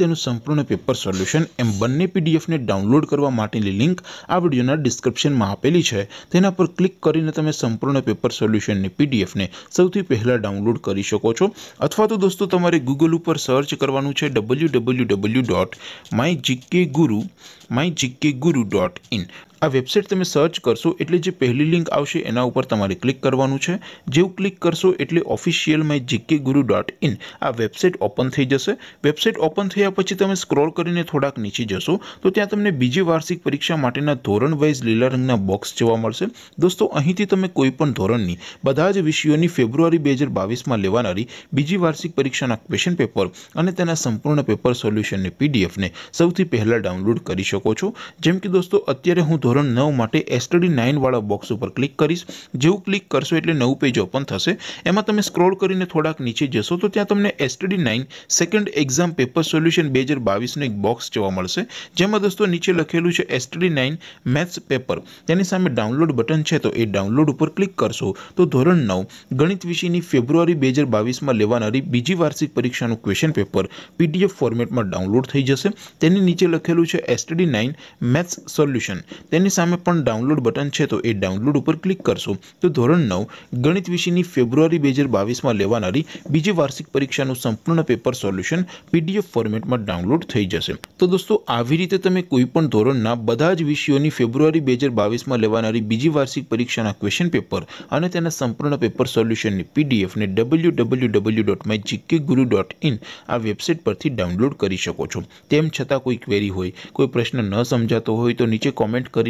તેનું સંપૂર્ણ paper solution એમ બની પીડીએફ ને ડાઉનલોડ કરવા માટેની લિંક આ વિડિયોના ડિસ્ક્રિપ્શનમાં આપેલી છે તેના પર ક્લિક કરીને તમે સંપૂર્ણ પેપર સોલ્યુશન ની પીડીએફ ને સૌથી પહેલા ડાઉનલોડ કરી શકો છો અથવા તો દોસ્તો તમારે Google ઉપર સર્ચ કરવાનું છે www.mygkguru mygkguru.in આ વેબસાઈટ તમે સર્ચ કરશો એટલે જે પહેલી લિંક આવશે એના ઉપર તમારે ક્લિક કરવાનું છે જેઉ ક્લિક કરશો એટલે ઓફિશિયલ મે જીકેગુરુ.in આ વેબસાઈટ ઓપન થઈ જશે વેબસાઈટ ઓપન થયા પછી તમે સ્ક્રોલ કરીને થોડાક નીચે જશો તો ત્યાં તમને બીજી વાર્ષિક પરીક્ષા માટેના ધોરણ વાઈઝ લેલેરંગના બોક્સ જોવા મળશે દોસ્તો અહીંથી તમે કોઈ પણ ધોરણની બધા જ વિષયોની ફેબ્રુઆરી 2022 માં લેવાનારી બીજી વાર્ષિક પરીક્ષાના ક્વેશ્ચન પેપર અને તેના સંપૂર્ણ પેપર સોલ્યુશન ને પીડીએફ ને સૌથી પહેલા ડાઉનલોડ કરી શકો છો જેમ કે દોસ્તો અત્યારે હું ધોરણ 9 માટે STD 9 વાળો બોક્સ ઉપર ક્લિક કરશો જેવું ક્લિક કરશો એટલે નવ પેજ ઓપન થશે એમાં તમે સ્ક્રોલ કરીને થોડાક નીચે જશો તો ત્યાં તમને STD 9 second exam paper solution 2022 નો એક બોક્સ જોવા મળશે જેમાં દોસ્તો નીચે લખેલું છે STD 9 मैथ्स પેપર તેની સામે ડાઉનલોડ બટન છે તો એ ડાઉનલોડ ઉપર ક્લિક કરશો તો ધોરણ 9 ગણિત વિષયની ફેબ્રુઆરી 2022 માં લેવાનાર બીજી વાર્ષિક પરીક્ષાનું ક્વેશ્ચન પેપર PDF ફોર્મેટમાં ડાઉનલોડ થઈ જશે તેની નીચે લખેલું છે STD 9 मैथ्स સોલ્યુશન ની સામે પણ ડાઉનલોડ બટન છે તો એ ડાઉનલોડ ઉપર ક્લિક કરશું તો ધોરણ 9 ગણિત વિષયની ફેબ્રુઆરી 2022 માં લેવાણારી બીજી વાર્ષિક પરીક્ષાનું સંપૂર્ણ પેપર સોલ્યુશન પીડીએફ ફોર્મેટમાં ડાઉનલોડ થઈ જશે તો દોસ્તો આવી રીતે તમે કોઈ પણ ધોરણના બધા જ વિષયોની ફેબ્રુઆરી 2022 માં લેવાણારી બીજી વાર્ષિક પરીક્ષાના ક્વેશ્ચન પેપર અને તેના સંપૂર્ણ પેપર સોલ્યુશનની પીડીએફ ને www.mygkguru.in આ વેબસાઈટ પરથી ડાઉનલોડ કરી શકો છો તેમ છતાં કોઈ ક્વેરી હોય કોઈ પ્રશ્ન ન સમજાતો હોય તો નીચે કમેન્ટ કર